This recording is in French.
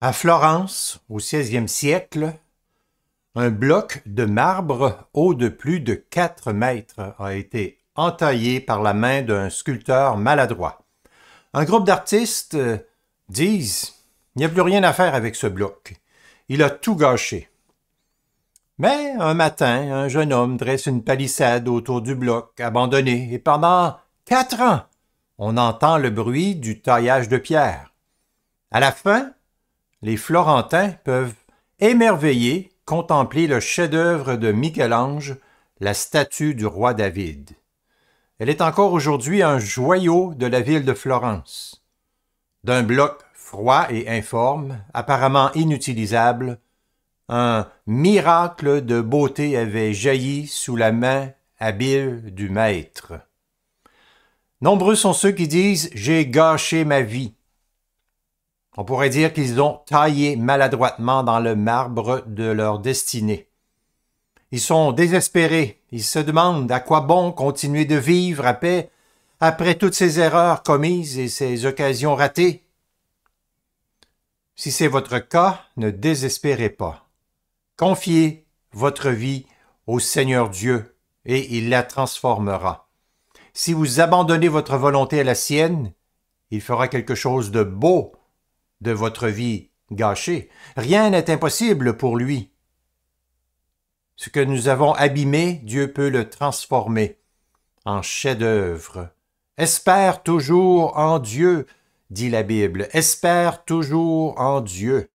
À Florence, au XVIe siècle, un bloc de marbre haut de plus de 4 mètres a été entaillé par la main d'un sculpteur maladroit. Un groupe d'artistes euh, disent Il n'y a plus rien à faire avec ce bloc. Il a tout gâché. Mais un matin, un jeune homme dresse une palissade autour du bloc, abandonné, et pendant quatre ans, on entend le bruit du taillage de pierre. À la fin, les Florentins peuvent, émerveiller, contempler le chef-d'œuvre de Michel-Ange, la statue du roi David. Elle est encore aujourd'hui un joyau de la ville de Florence. D'un bloc froid et informe, apparemment inutilisable, un miracle de beauté avait jailli sous la main habile du maître. Nombreux sont ceux qui disent J'ai gâché ma vie. On pourrait dire qu'ils ont taillé maladroitement dans le marbre de leur destinée. Ils sont désespérés, ils se demandent à quoi bon continuer de vivre à paix après toutes ces erreurs commises et ces occasions ratées. Si c'est votre cas, ne désespérez pas. Confiez votre vie au Seigneur Dieu et il la transformera. Si vous abandonnez votre volonté à la sienne, il fera quelque chose de beau de votre vie gâchée. Rien n'est impossible pour lui. Ce que nous avons abîmé, Dieu peut le transformer en chef-d'œuvre. Espère toujours en Dieu, dit la Bible. Espère toujours en Dieu.